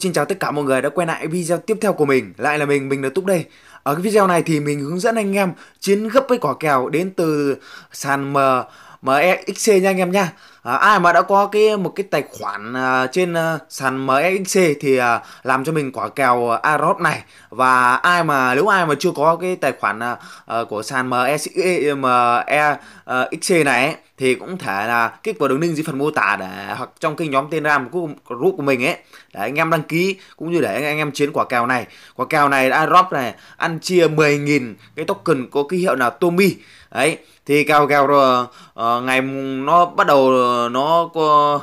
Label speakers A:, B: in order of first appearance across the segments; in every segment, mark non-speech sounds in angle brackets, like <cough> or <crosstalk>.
A: Xin chào tất cả mọi người đã quay lại video tiếp theo của mình Lại là mình, mình là Túc đây Ở cái video này thì mình hướng dẫn anh em chiến gấp với quả kèo đến từ sàn M MEXC nha anh em nha à, Ai mà đã có cái một cái tài khoản uh, trên uh, sàn MEXC thì uh, làm cho mình quả kèo uh, Arot này Và ai mà nếu ai mà chưa có cái tài khoản uh, uh, của sàn MEXC e này thì cũng thể là kích vào đường link dưới phần mô tả để hoặc trong kênh nhóm telegram của group của mình ấy để anh em đăng ký cũng như để anh em chiến quả cào này quả cào này đã drop này ăn chia 10.000 cái token có ký hiệu là Tommy đấy thì cào cào rồi uh, ngày nó bắt đầu ờ, nó có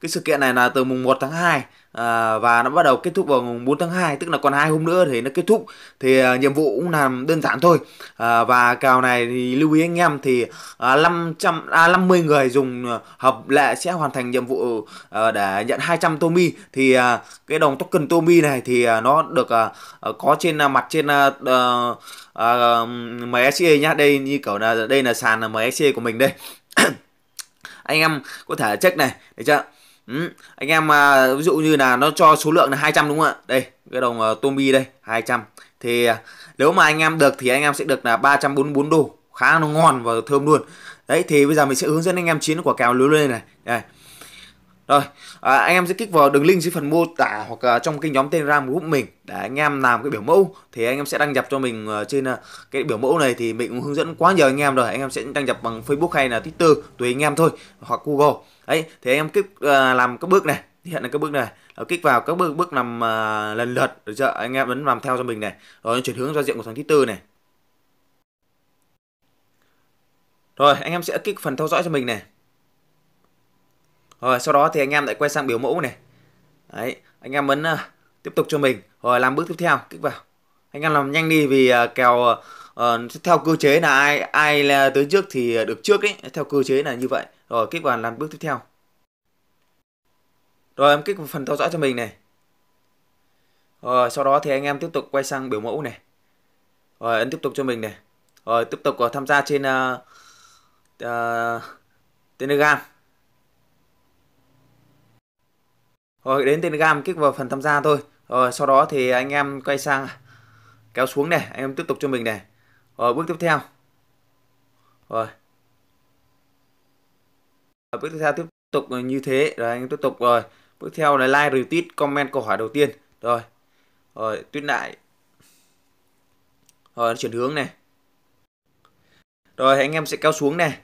A: cái sự kiện này là từ mùng 1 tháng 2 à, và nó bắt đầu kết thúc vào 4 tháng 2 tức là còn hai hôm nữa thì nó kết thúc thì à, nhiệm vụ cũng làm đơn giản thôi à, và cào này thì lưu ý anh em thì à, 500 à, 50 người dùng à, hợp lệ sẽ hoàn thành nhiệm vụ à, để nhận 200 Tommy thì à, cái đồng token Tommy này thì à, nó được à, à có trên à, mặt trên à, à, MSE nhá đây như kiểu là đây là sàn MSE của mình đây <coughs> anh em có thể check này được chưa Ừ, anh em mà ví dụ như là nó cho số lượng là 200 đúng không ạ? Đây, cái đồng uh, Tommy đây, 200. Thì à, nếu mà anh em được thì anh em sẽ được là 344 đô, khá là ngon và thơm luôn. Đấy thì bây giờ mình sẽ hướng dẫn anh em chiến quả kèo lưới lên này. Đây rồi à, anh em sẽ kích vào đường link dưới phần mô tả hoặc uh, trong kênh nhóm telegram của mình để anh em làm cái biểu mẫu thì anh em sẽ đăng nhập cho mình uh, trên uh, cái biểu mẫu này thì mình cũng hướng dẫn quá nhiều anh em rồi anh em sẽ đăng nhập bằng facebook hay là twitter tùy anh em thôi hoặc google ấy thì anh em kích uh, làm các bước này hiện là các bước này nó kích vào các bước bước làm uh, lần lượt được chưa anh em vẫn làm theo cho mình này rồi chuyển hướng giao diện của thằng thứ tư này rồi anh em sẽ kích phần theo dõi cho mình này rồi sau đó thì anh em lại quay sang biểu mẫu này đấy anh em ấn uh, tiếp tục cho mình rồi làm bước tiếp theo kích vào anh em làm nhanh đi vì uh, kèo uh, theo cơ chế là ai ai là tới trước thì được trước ấy theo cơ chế là như vậy rồi kích vào làm bước tiếp theo rồi em kích vào phần theo dõi cho mình này rồi sau đó thì anh em tiếp tục quay sang biểu mẫu này rồi ấn tiếp tục cho mình này rồi tiếp tục uh, tham gia trên uh, uh, telegram Rồi đến Telegram kích vào phần tham gia thôi. Rồi sau đó thì anh em quay sang kéo xuống này, anh em tiếp tục cho mình này. Rồi bước tiếp theo. Rồi. bước tiếp theo tiếp tục như thế, rồi anh em tiếp tục rồi. Bước theo là like, retweet, comment câu hỏi đầu tiên. Rồi. Rồi tuyết lại. Rồi chuyển hướng này. Rồi anh em sẽ kéo xuống này.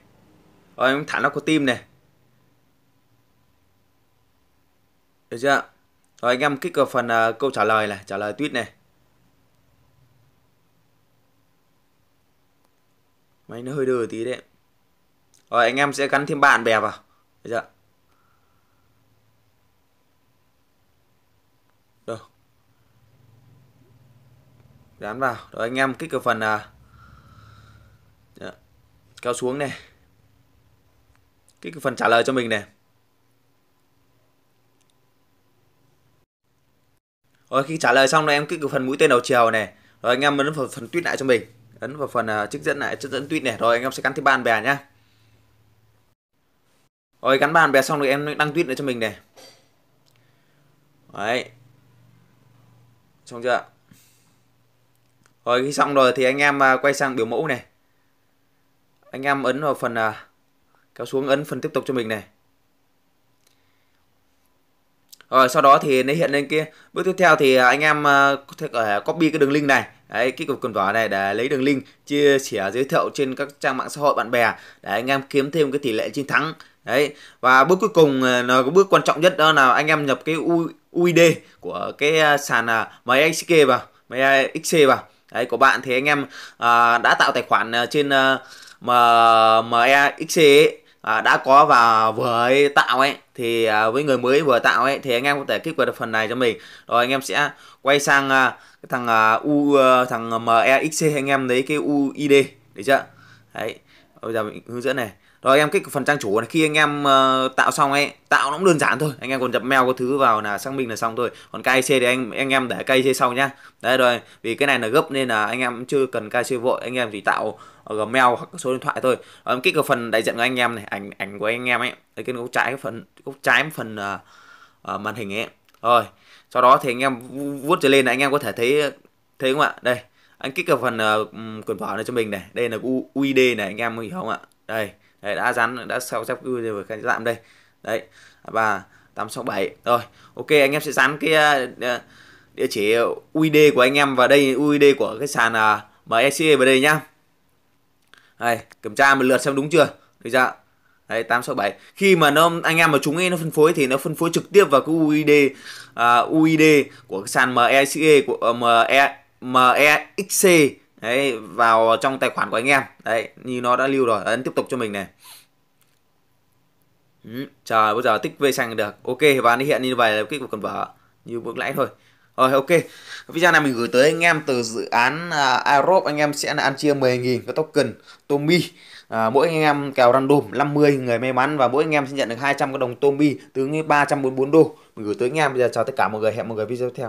A: Rồi em thả nó có tim này. Được chưa ạ? Rồi anh em kích vào phần uh, câu trả lời này, trả lời tweet này. Máy nó hơi đờ tí đấy. Rồi anh em sẽ gắn thêm bạn bè vào. Được chưa? Được. dán vào. Rồi anh em kích vào phần uh, kéo xuống này. Kích vào phần trả lời cho mình này. rồi khi trả lời xong rồi em kích vào phần mũi tên đầu chiều này rồi anh em ấn vào phần tweet lại cho mình ấn vào phần uh, trích dẫn lại trích dẫn tweet này rồi anh em sẽ gắn thêm bàn bè nhá rồi gắn bàn bè xong rồi em đăng tweet lại cho mình này đấy xong chưa rồi khi xong rồi thì anh em à, quay sang biểu mẫu này anh em ấn vào phần à, kéo xuống ấn phần tiếp tục cho mình này rồi sau đó thì nó hiện lên kia bước tiếp theo thì anh em à, có thể copy cái đường link này đấy cái cục quần vỏ này để lấy đường link chia sẻ giới thiệu trên các trang mạng xã hội bạn bè để anh em kiếm thêm cái tỷ lệ chiến thắng đấy và bước cuối cùng là cái bước quan trọng nhất đó là anh em nhập cái UID của cái à, sàn à, máy XK vào máy XC vào đấy của bạn thì anh em à, đã tạo tài khoản trên à, MXC e ấy, à, đã có và vừa ấy tạo ấy thì à, với người mới vừa tạo ấy thì anh em có thể kích vào được phần này cho mình rồi anh em sẽ quay sang à, cái thằng à, u à, thằng mexc anh em lấy cái uid được chưa đấy bây giờ mình hướng dẫn này rồi anh em cái phần trang chủ này khi anh em uh, tạo xong ấy tạo nó cũng đơn giản thôi anh em còn nhập mail có thứ vào là xác minh là xong thôi còn KIC thì anh anh em để KIC sau nhá đấy rồi vì cái này là gấp nên là anh em chưa cần KIC vội anh em chỉ tạo ờ, Gmail hoặc số điện thoại thôi rồi em kích cái phần đại diện của anh em này ảnh ảnh của anh em ấy đấy cái góc trái cái phần góc trái phần uh, uh, màn hình ấy rồi sau đó thì anh em vuốt trở lên là anh em có thể thấy thấy không ạ đây anh kích cái phần uh, quyển vở này cho mình này đây là UID này anh em hiểu không ạ đây đấy, đã dán đã sao dép ưu rồi cái giảm đây đấy và 867 rồi ok anh em sẽ dán cái ờ, ờ, địa chỉ UID của anh em vào đây UID của cái sàn ờ, MEC vào đây nhá đây kiểm tra một lượt xem đúng chưa được chưa đấy 867 khi mà nó anh em mà chúng ấy nó phân phối thì nó phân phối trực tiếp vào cái UID uh, UID của cái sàn MECE của uh, ME MEXC đấy vào trong tài khoản của anh em đấy như nó đã lưu rồi ấn tiếp tục cho mình này ừ, chờ bây giờ tích về xanh được ok và nó hiện như vậy là kích của cần vợ như bước lãi thôi rồi ok video này mình gửi tới anh em từ dự án uh, Aerob anh em sẽ là ăn chia 10.000 cái token Tommy À, mỗi anh em kèo random 50 người may mắn và mỗi anh em sẽ nhận được 200 cái đồng Tommy từ 344 đô. Mình gửi tới anh em bây giờ chào tất cả mọi người hẹn mọi người video tiếp theo.